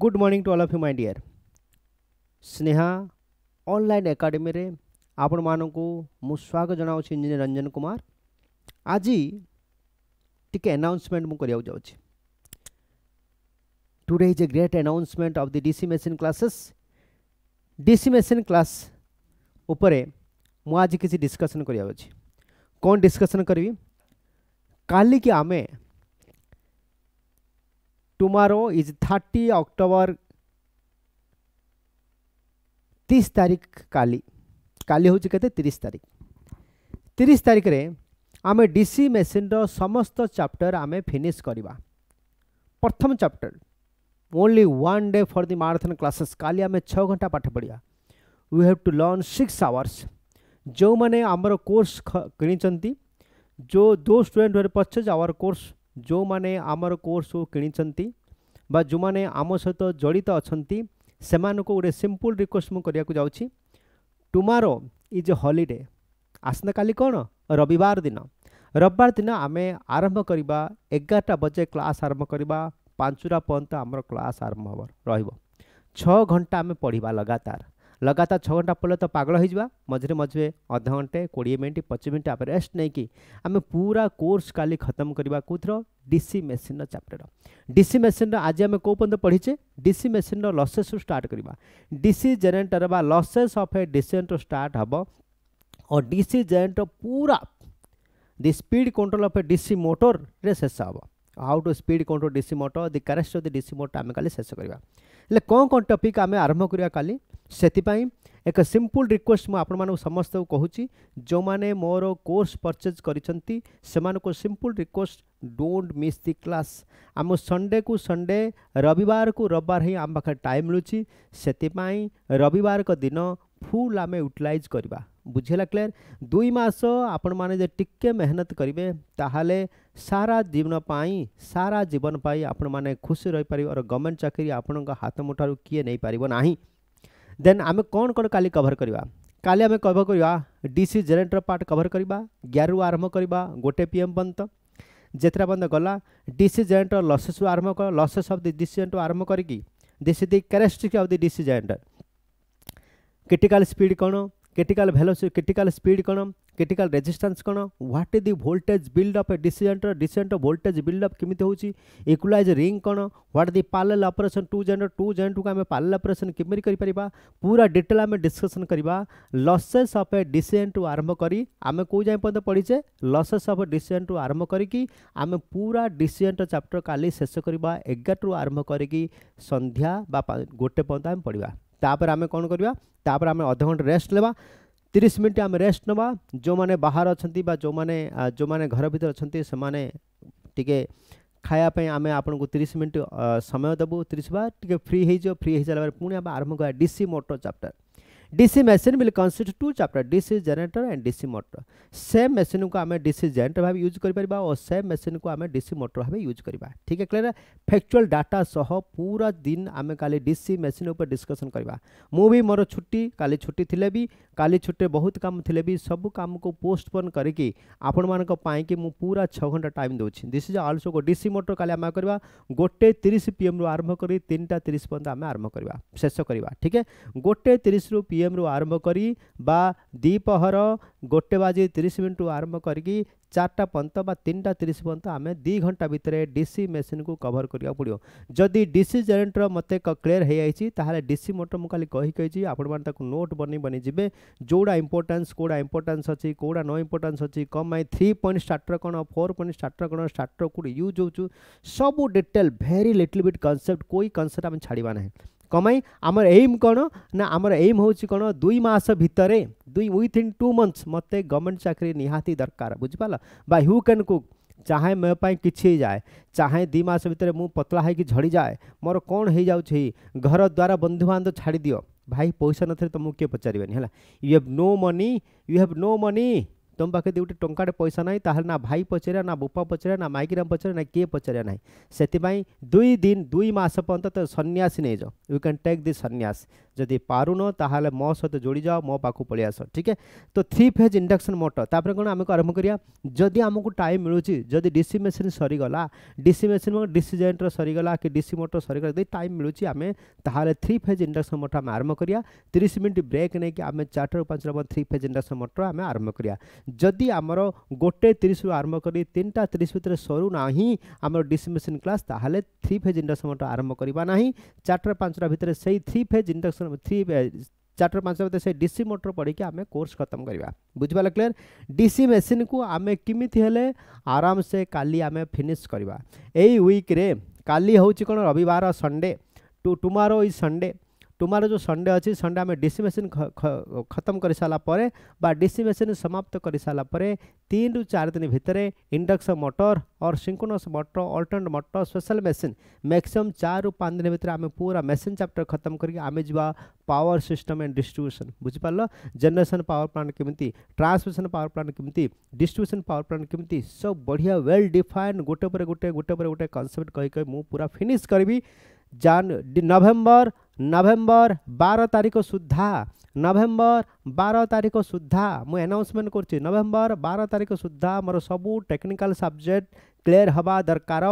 good morning to all of you my dear Sneha online academy रे आपण मानकू मु स्वागत जनाउछि इंजीनियर रंजन कुमार आज टिके अनाउंसमेंट मु करियाउ today is a great announcement of the DC machine classes DC machine class उपरे मु आज किसी डिस्कशन करियाउ कोन डिस्कशन करबी काली कि आमे टुमारो इज थर्टी अक्टोबर तीस तारीख काली काली हूँ कैसे तीस तारीख तीस तारीख में आम डीसी मेसीन समस्त चैप्टर आम फिनिश करवा प्रथम chapter only one day for the marathon classes काली आम छः घंटा पाठ पढ़ा we have to learn six hours जो मैंने आमर कोर्स कि जो दो स्टूडेंट पचे आवर कोर्स ଯେଉଁମାନେ ଆମର କୋର୍ସକୁ କିଣିଛନ୍ତି ବା ଯେଉଁମାନେ ଆମ ସହିତ ଜଡ଼ିତ ଅଛନ୍ତି ସେମାନଙ୍କୁ ଗୋଟେ ସିମ୍ପଲ୍ ରିକ୍ୱେଷ୍ଟ ମୁଁ କରିବାକୁ ଯାଉଛି ଟୁମାରୋ ଇଜ୍ ହଲିଡେ ଆସନ୍ତାକାଲି କ'ଣ ରବିବାର ଦିନ ରବିବାର ଦିନ ଆମେ ଆରମ୍ଭ କରିବା ଏଗାରଟା ବଜେ କ୍ଲାସ୍ ଆରମ୍ଭ କରିବା ପାଞ୍ଚଟା ପର୍ଯ୍ୟନ୍ତ ଆମର କ୍ଲାସ୍ ଆରମ୍ଭ ହେବ ରହିବ ଛଅ ଘଣ୍ଟା ଆମେ ପଢ଼ିବା ଲଗାତାର लगातार छः घंटा पड़े तो पगल हो जा मझे मझे अध घंटे कोड़े मिनट पचीस मिनट आप रेस्ट नहीं कि आम पूरा कोर्स का खत्म करवा कौर DC machine chapter DC machine आज आम कौपर्त पढ़ीचे डीसी मेसीन रसेस स्टार्ट करवा डीसी जेनेटर लसेस अफ ए डिसेट रु स्टार्ट हे और डीसी जेनेटर पूरा the speed control of a DC motor रे शेष हे how to speed control DC motor the characteristic DC motor आम कल शेष करवा ହେଲେ କ'ଣ କ'ଣ ଟପିକ୍ ଆମେ ଆରମ୍ଭ କରିବା କାଲି ସେଥିପାଇଁ ଏକ ସିମ୍ପଲ୍ ରିକ୍ୱେଷ୍ଟ ମୁଁ ଆପଣମାନଙ୍କୁ ସମସ୍ତଙ୍କୁ କହୁଛି ଯେଉଁମାନେ ମୋର କୋର୍ସ ପରଚେଜ୍ କରିଛନ୍ତି ସେମାନଙ୍କୁ simple request don't miss the class ଆମ ସଣ୍ଡେକୁ ସଣ୍ଡେ ରବିବାରକୁ ରବିବାର ହିଁ ଆମ ପାଖରେ ଟାଇମ୍ ମିଳୁଛି ସେଥିପାଇଁ ରବିବାରକ ଦିନ ଫୁଲ୍ ଆମେ ୟୁଟିଲାଇଜ୍ କରିବା बुझेगा क्लीयर दुई मस आपण टी मेहनत करेंगे ताल सारा जीवनपाई सारा जीवनपाई आपण मैंने खुशी रही पार और गवर्नमेंट चाकरी आप हाथ मुठार किए नहीं पार ना देन आम कौन कौन का कभर करवा का आम कभर कर डीसी जेनेटर पार्ट कभर करवा ग्यारह आरंभ करवा गोटे पी एम पर्यत जितने पर्यटन गला डीसी जेनेटर लसेस आरंभ कर लसेस अफ दि डीसीजेट आरंभ करी DC the characteristics of the DC generator critical speed कौन critical velocity critical speed କଣ critical ରେଜିଷ୍ଟାନ୍ସ କଣ what is the voltage build up a descent descent build build କେମିତି ହେଉଛି hochi equalize କଣ kono the the parallel two two two two joint ko ame parallel operation kemiri kari pariba pura detail ame discussion kariba losses of a descent to arambh kari ame ko jai panta padiche losses of a descent to arambh kari ki ame pura descent chapter 11 ଆରମ୍ଭ କରିକି ସନ୍ଧ୍ୟା ବା ଗୋଟେ ପର୍ଯ୍ୟନ୍ତ ଆମେ ପଢ଼ିବା तापर आम कौन करवा आम आम घंटे रेस्ट लेवा तीस मिनट आम रेस्ट नवा जो मैंने बाहर अच्छा जो मैंने जो मैंने घर भितर अच्छा से टे खायापी आम आपको तीस मिनट समय देव तीस बार टे फ्री हो फ्री हो सारा पुणी आरंभ कर DC motor chapter DC machine will consist two chapter DC generator and DC motor same machine को आम डीसी जेनेटर भाव यूज पार्बा और सेम मशीन को आम डीसी मोटर भाव यूज करवा ठीक है क्लियर फैक्चुअल डाटा सह पूरा दिन आम का डीसी मशीन उपर डिस्कसन करवा मुझे मोर छुट्टी का छुट्टी थी भी का छुट्टी बहुत कम थे भी सब कम को पोस्टपोन करके आपण मानी मु पूरा छः घंटा टाइम दूसरी this is also go DC motor का आम करवा गोटे तीस पीएम रु आरंभ कर तीन टा तीस पर्यटन आम आरंभ करवा शेष करवा ठीक है गोटे तीस रु पी ପିଏମ୍ରୁ ଆରମ୍ଭ କରି ବା ଦ୍ୱିପହର ଗୋଟେ ବାଜି ତିରିଶ ମିନିଟ୍ରୁ ଆରମ୍ଭ କରିକି ଚାରିଟା ପର୍ଯ୍ୟନ୍ତ ବା ତିନିଟା ତିରିଶ ପର୍ଯ୍ୟନ୍ତ ଆମେ ଦୁଇ ଘଣ୍ଟା ଭିତରେ ଡି ସି ମେସିନ୍କୁ କଭର୍ କରିବାକୁ ପଡ଼ିବ ଯଦି ଡି ସି ଜେରେଣ୍ଟର ମୋତେ କ୍ଲିୟର୍ ହୋଇଯାଇଛି ତାହେଲେ ଡି ସି ମୋଟର ମୁଁ ଖାଲି କହି କହିଛି ଆପଣମାନେ ତାକୁ ନୋଟ୍ ବନେଇ ବନେଇ ଯିବେ ଯେଉଁଟା ଇମ୍ପୋର୍ଟାନ୍ସ କେଉଁଟା ଇମ୍ପୋର୍ଟାନ୍ସ ଅଛି କେଉଁଟା ନ ଇମ୍ପୋର୍ଟାନ୍ସ ଅଛି କ'ଣ ପାଇଁ ଥ୍ରୀ ପଏଣ୍ଟ ଷ୍ଟାର୍ଟର କ'ଣ ଫୋର୍ ପଏଣ୍ଟ ଷ୍ଟାର୍ଟର କ'ଣ ଷ୍ଟାର୍ଟର କେଉଁଠି ୟୁଜ୍ ହେଉଛୁ ସବୁ detail very little bit concept କୋଇ କନସେପ୍ଟ ଆମେ ଛାଡ଼ିବା ନାହିଁ कमाई आम एम कौन ना आमर एम हूँ कौन दुई मस भरे दुई विथिन टू मंथ्स मत गवर्नमेंट चाकरी निहाती दरकार बुझिपाल बाय ह्यू कैन कुक चाहे मोपाई किसी जाए चाहे दुई मस भितर मुझ पतला है झड़ी जाए मोर कौन हो जाऊँच घर द्वार बंधु बांध छाड़ी दि भाई पैसा न थे तो मुझे किए पचारे है you have no money you have no money तुम पाखे दुटी टंकाटे पैसा ना तो ना भाई पचारे ना बोपा पचारे ना माइकराम पचार ना किए पचारे ना से दुई दिन दुई मस पर्यटन सन्यासी नहीं जाओ यू कैन टेक् दिस सन्यास যদি পারুন তাহলে মো সহ যোড়ি যাও মো পাখু পড়ে আস ঠিক তো থ্রি ফেজ ইন্ডকশন মোটর তাপরে কোণ আমি আরম্ভ করা যদি আমি টাইম মিলুছি যদি ডিসি মেসিন সরিগলা ডিসি মেসিন ডিসি জয়েন্টর সরিগলা কি ডিসি মোটর সরিগলা যদি টাইম মিলুছি আমি তাহলে থ্রি ফেজ ইন্ডকশন মোটর আমি আরম্ভ করা তিরিশ মিনিট ব্রেক নেই আমি চারটার পাঁচ থ্রি ফেজ ইন্ডকশন মোটর আমি আরম্ভ করা যদি আমার গোটে তিরিশ আরম্ভ করি তিনটা তিরিশ ভিতরে সরু না আমার ডিসি মেসিন ক্লাস তাহলে থ্রি ফেজ ইন্ডকশন মোটর আরম্ভ করা না চারটার পাঁচটা ভিতরে সেই থ্রি ফেজ ইন্ডকশন थ्री चार्टर पांच बजे से डीसी मोटर पढ़ पढ़ी आम कोर्स खत्म करवा बुझिपाल क्लीयर डीसी मेसीन को आम किम आराम से काली आम फिनिश करवा यही विक्रे का हूँ कौन रविवार Sunday to tomorrow is Sunday tomorrow जो संडे अच्छी संडे आम डीसी मेसीन खत्म कर सारापर बा मेसीन समाप्त कर सारापर तीन रु चार दिन भितर इंडक्शन मोटर और synchronous motor alternate motor special machine maximum चार पाँच दिन भितर आम पूरा मेसीन चैप्टर खत्म करके आम जावा पावर सिस्टम एंड डिस्ट्रीब्यूशन बुझिपार जेनेसन पावर प्लांट केमी ट्रांसमिशन पावर प्लांट केमी डिस्ट्रीब्यूशन पावर प्लांट केमी सब बढ़िया वेल डिफाइंड गोटे गोटे गोटे गोटे कनसेप्ट कही कही मुझे पूरा फिनिश करी जान नभेम्बर ନଭେମ୍ବର ବାର ତାରିଖ ସୁଦ୍ଧା ନଭେମ୍ବର ବାର ତାରିଖ ସୁଦ୍ଧା ମୁଁ ଆନାଉନ୍ସମେଣ୍ଟ କରୁଛି ନଭେମ୍ବର ବାର ତାରିଖ ସୁଦ୍ଧା ମୋର ସବୁ ଟେକ୍ନିକାଲ ସବଜେକ୍ଟ क्लीयर हवा दरकार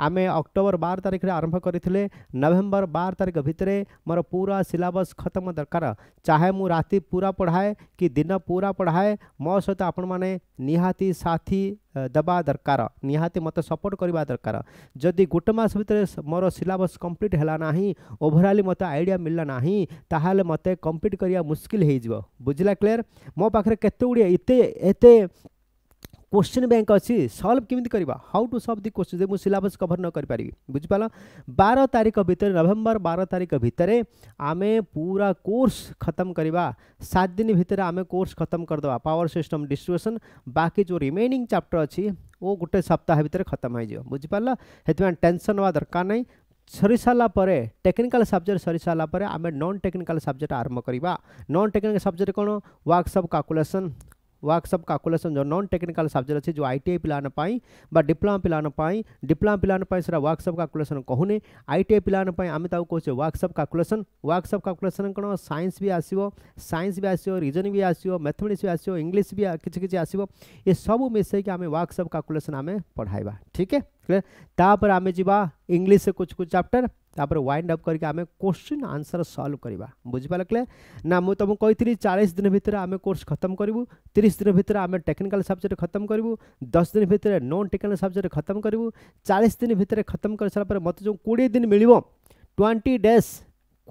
आम अक्टोबर बार तारीख आरंभ करें नवेम्बर बार तारीख भितर मोर पूरा सिलबस खत्म दरकार चाहे मु राति पूरा पढ़ाए कि दिन पूरा पढ़ाए मो सहित आपण मैंने साथी दबा दरकार निहाती मत सपोर्ट करवा दरकार जदि गोटे मस भर मोर सिलेबस कम्प्लीट है ओभरअली मत आईडिया मिलना ना ताल मत कम्प्लीट कर मुस्किल हो बुझला क्लीयर मो पाखे केत गुड़े क्वेश्चन बैंक अच्छी सल्व केमी करवा how to solve the question मुझे सिलबस कभर न करी बुझिपाल बार तारिख भितर नवेम्बर बार तारिख भितर आम पूरा कोर्स खत्म करवा सात दिन भितर आम कोर्स खत्म करदे पावर सिस्टम डिस्ट्रीब्यूशन बाकी जो रिमेनिंग चैप्टर अच्छी वो गोटे सप्ताह भितर खत्म हो बुझिपाल से टेनसन हवा दरकार ना सरी सारापर टेक्निकाल सब्जेक्ट सरी सारापर आम नन टेक्निकाल सब्जेक्ट आरंभ करवा नन टेक्निकाल सब्जेक्ट कौन वार्कसप काकुलेसन काल्कुलेसन जो नॉन टेक्निकल सब्जेक्ट अच्छे जो आई टी आई बा डिप्लोमा पिलान डिप्लोमा पिलान सेटा वार्कसप काकुलेसन कहूने आई टी आई पिलान आम कहे वार्कसप काकुलेसन वार्कसप काकुलेसन कौन सैंस भी आसो सैंस भी आसो रिजन भी आसो मैथमेटिक्स भी आसो इंग्लीश भी किसी किसी आसो ये सब मिसइक आम वार्कसप काकुलेसन आम पढ़ाइबा ठीक है क्लियर तापर आम जी इंग्लीश कुछ कुछ चैप्टर तापर वाइंड अप करके आम क्वेश्चन आंसर सल्व करवा बुझिपाले ना मुझे तुमको कही चालीस दिन भितर आम कोर्स खत्म करूँ तीस दिन भितर आम टेक्निकल सब्जेक्ट खत्म करूँ दस दिन भितर नन टेक्निकल सब्जेक्ट खत्म करूँ चालीस दिन भितर खत्म कर सारापर मत जो कोड़े दिन मिल ट्वेंटी डेज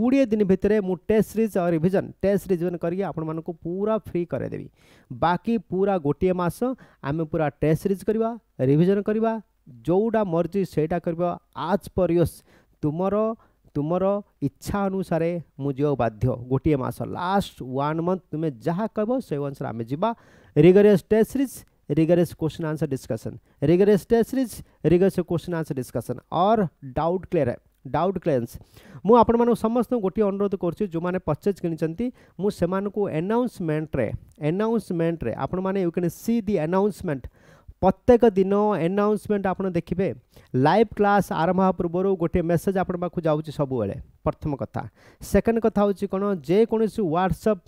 कोड़े दिन भितर मुझे टेस्ट सीरीज और रिविजन टेस्ट रिविजन करके आपको पूरा फ्री करदेवि बाकी पूरा गोटे मस आम पूरा टेस्ट सीरीज करवा रिविजन करवा जोटा मर्जी सेटा कर आज पर ତୁମର ତୁମର ଇଚ୍ଛା ଅନୁସାରେ ମୁଁ ଯିବାକୁ ବାଧ୍ୟ ଗୋଟିଏ ମାସ ଲାଷ୍ଟ ୱାନ୍ ମନ୍ଥ ତୁମେ ଯାହା କହିବ ସେ ଅନୁସାରେ ଆମେ ଯିବା rigorous test series rigorous question answer discussion rigorous test series rigorous question answer discussion or doubt clear doubt clearance मु आपण मानक समस्त गोटे अनुरोध करुच्ची जो मैंने परचेज कि मुझे एनाउंसमेंट एनाउंसमेंट आपण मैंने you can see the announcement প্রত্যেক দিন এনাউন্সমেন্ট আপনার দেখবে লাইভ ক্লাস আরম্ভ হওয়া পূর্ব গোটিয়ে মেসেজ আপনার পাখু যাচ্ছে সবুলে প্রথম কথা সেকেন্ড কথা হচ্ছে কোণ যেকোন হোয়াটসঅপ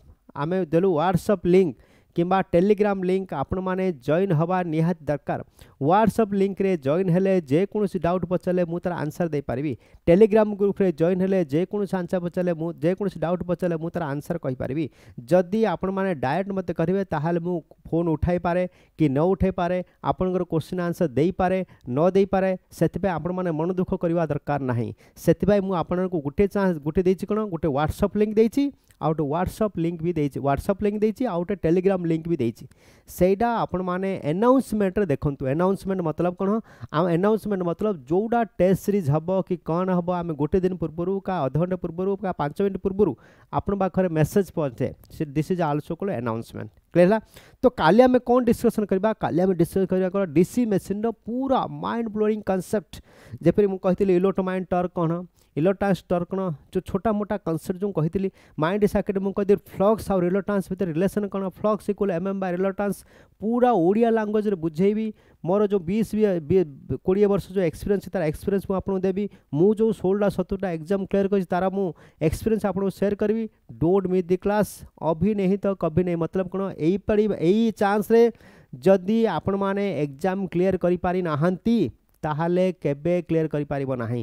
আমি দেলু হোয়াটসঅপ লিঙ্ক କିମ୍ବା ଟେଲିଗ୍ରାମ ଲିଙ୍କ ଆପଣମାନେ ଜଏନ୍ ହେବା ନିହାତି ଦରକାର ହ୍ୱାଟ୍ସଆପ୍ ଲିଙ୍କରେ ଜଏନ୍ ହେଲେ ଯେକୌଣସି ଡାଉଟ୍ ପଚାରିଲେ ମୁଁ ତା'ର ଆନ୍ସର୍ ଦେଇପାରିବି ଟେଲିଗ୍ରାମ ଗ୍ରୁପରେ ଜଏନ୍ ହେଲେ ଯେକୌଣସି ଆନ୍ସର୍ ପଚାରିଲେ ମୁଁ ଯେକୌଣସି ଡାଉଟ୍ ପଚାରିଲେ ମୁଁ ତା'ର ଆନ୍ସର୍ କହିପାରିବି ଯଦି ଆପଣମାନେ ଡାଇରେକ୍ଟ ମୋତେ କରିବେ ତାହେଲେ ମୁଁ ଫୋନ୍ ଉଠାଇପାରେ କି ନ ଉଠାଇପାରେ ଆପଣଙ୍କର କୋଶ୍ଚିନ୍ ଆନ୍ସର୍ ଦେଇପାରେ ନ ଦେଇପାରେ ସେଥିପାଇଁ ଆପଣମାନେ ମନ ଦୁଃଖ କରିବା ଦରକାର ନାହିଁ ସେଥିପାଇଁ ମୁଁ ଆପଣଙ୍କୁ ଗୋଟେ ଚାନ୍ସ ଗୋଟେ ଦେଇଛି କ'ଣ ଗୋଟେ ହ୍ୱାଟ୍ସଆପ୍ ଲିଙ୍କ ଦେଇଛି ଆଉ ଗୋଟେ ହ୍ୱାଟ୍ସଆପ୍ ଲିଙ୍କ ବି ଦେଇଛି ହ୍ୱାଟ୍ସଆପ୍ ଲିଙ୍କ ଦେଇଛି ଆଉ ଗୋଟେ ଟେଲିଗ୍ରାମ लिंक भी देटा आपण मैंने एनाउन्समेंट देखते एनाउन्समेंट मतलब कौन आम एनाउन्समेंट मतलब जोड़ा टेस्ट सीरीज हम कि कौन हम आम गोटे दिन पूर्व का अधघंटे पूर्व का पांच मिनट पूर्व आप मेसेज पहुंचे दिस इज आल्सो कल एनाउन्समेंट तो क्लियर है तो काले आम कौन डिस्कसन करवा कालिया डिस्कस करवा डीसी मेसीन रूरा माइंड ब्लोईंग कनसेप्ट जपरि मुझे माइंड टर्क कौन इलेक्ट्रांस टर्क कौन जो छोटा मोटा कनसेप्ट जो कही माइंड साकेट मुझे फ्लक्स आउ इलेक्ट्रांस भितर रिलेसन कौन flux equal M M by electrons पूरा ओडिया लांगुएज बुझेबी ମୋର ଯେଉଁ ବିଏସ୍ କୋଡ଼ିଏ ବର୍ଷ ଯେଉଁ ଏକ୍ସପିରିଏନ୍ସ ତା'ର ଏକ୍ସପିରିଏନ୍ସ ମୁଁ ଆପଣଙ୍କୁ ଦେବି ମୁଁ ଯେଉଁ ଷୋହଳଟା ସତୁରିଟା ଏକ୍ଜାମ୍ କ୍ଲିୟର୍ କରିଛି ତା'ର ମୁଁ ଏକ୍ସପିରିଏନ୍ସ ଆପଣଙ୍କୁ ସେୟାର କରିବି ଡୋଣ୍ଟ ମିସ୍ ଦି କ୍ଲାସ୍ ଅଭି ନାହିଁ ତ କଭି ନାହିଁ ମତଲବ କ'ଣ ଏଇପାରି ଏଇ ଚାନ୍ସରେ ଯଦି ଆପଣମାନେ ଏକ୍ଜାମ୍ କ୍ଲିୟର୍ କରିପାରିନାହାନ୍ତି ତାହେଲେ କେବେ କ୍ଲିଅର୍ କରିପାରିବ ନାହିଁ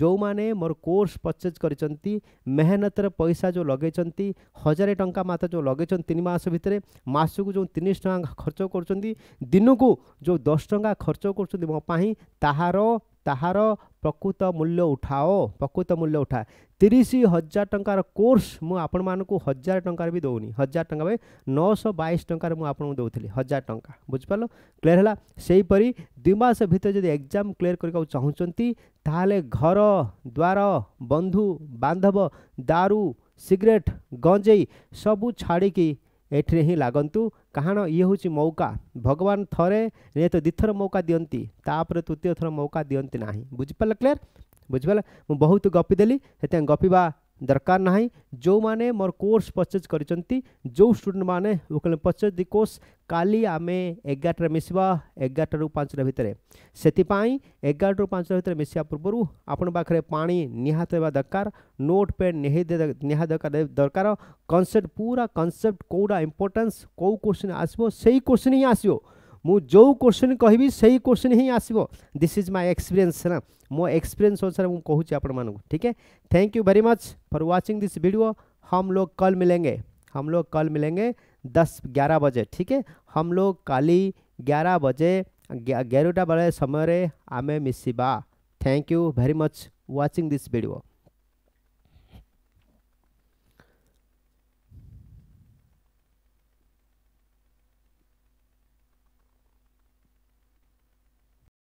ଯେଉଁମାନେ ମୋର କୋର୍ସ ପରଚେଜ୍ କରିଛନ୍ତି ମେହନତର ପଇସା ଯେଉଁ ଲଗାଇଛନ୍ତି ହଜାରେ ଟଙ୍କା ମାତ୍ର ଯେଉଁ ଲଗାଇଛନ୍ତି ତିନି ମାସ ଭିତରେ ମାସକୁ ଯେଉଁ ତିନିଶ ଟଙ୍କା ଖର୍ଚ୍ଚ କରୁଛନ୍ତି ଦିନକୁ ଯେଉଁ ଦଶ ଟଙ୍କା ଖର୍ଚ୍ଚ କରୁଛନ୍ତି ମୋ ପାଇଁ ତାହାର ତାହାର ପ୍ରକୃତ ମୂଲ୍ୟ ଉଠାଅ ପ୍ରକୃତ ମୂଲ୍ୟ ଉଠା ତିରିଶ ହଜାର ଟଙ୍କାର କୋର୍ସ ମୁଁ ଆପଣମାନଙ୍କୁ ହଜାର ଟଙ୍କାରେ ବି ଦେଉନି ହଜାର ଟଙ୍କା ପାଇଁ ନଅଶହ ବାଇଶ ଟଙ୍କାରେ ମୁଁ ଆପଣଙ୍କୁ ଦେଉଥିଲି ହଜାର ଟଙ୍କା ବୁଝିପାରିଲ କ୍ଲିୟର ହେଲା ସେହିପରି ଦୁଇ ମାସ ଭିତରେ ଯଦି ଏକ୍ଜାମ୍ କ୍ଲିୟର କରିବାକୁ ଚାହୁଁଛନ୍ତି ତାହେଲେ ଘର ଦ୍ୱାର ବନ୍ଧୁ ବାନ୍ଧବ ଦାରୁ ସିଗାରେଟ୍ ଗଞ୍ଜେଇ ସବୁ ଛାଡ଼ିକି ଏଠିରେ ହିଁ ଲାଗନ୍ତୁ କାରଣ ଇଏ ହେଉଛି ମୌକା ଭଗବାନ ଥରେ ନିହାତି ଦୁଇଥର ମୌକା ଦିଅନ୍ତି ତାପରେ ତୃତୀୟ ଥର ମୌକା ଦିଅନ୍ତି ନାହିଁ ବୁଝିପାରିଲେ କ୍ଲିଅର୍ ବୁଝିପାରିଲେ ମୁଁ ବହୁତ ଗପିଦେଲି ସେଥିପାଇଁ ଗପିବା दरकार ना जो मैंने मोर कोर्स परचेज कर जो स्टूडेंट मैंने कहें परचेज दि कोर्स काली आम एगारटे मिसवा एगारटू पांचटा भितर से एगारटू पांचटा भितर मिसा पूर्व आपण पाखे पा निहत दरकार नोट पेन निहा दरकार कनसेप्ट पूरा कनसेप्ट कौटा इंपोर्टा कौ क्वेश्चन आसो से क्वेश्चन ही आसो मुझे क्वेश्चन कह क्वेश्चन ही आसव दिस इज माय एक्सपीरियंस है ना मो एक्सपीरियंस अनुसार मुझे आपण मानक ठीक है thank you very much for watching this video हम लोग कल मिलेंगे हम लोग कल मिलेंगे दस ग्यारह बजे ठीक है हम लोग काली ग्यारह बजे ग्यारहटा बजे समय आम मिसा thank you very much watching this video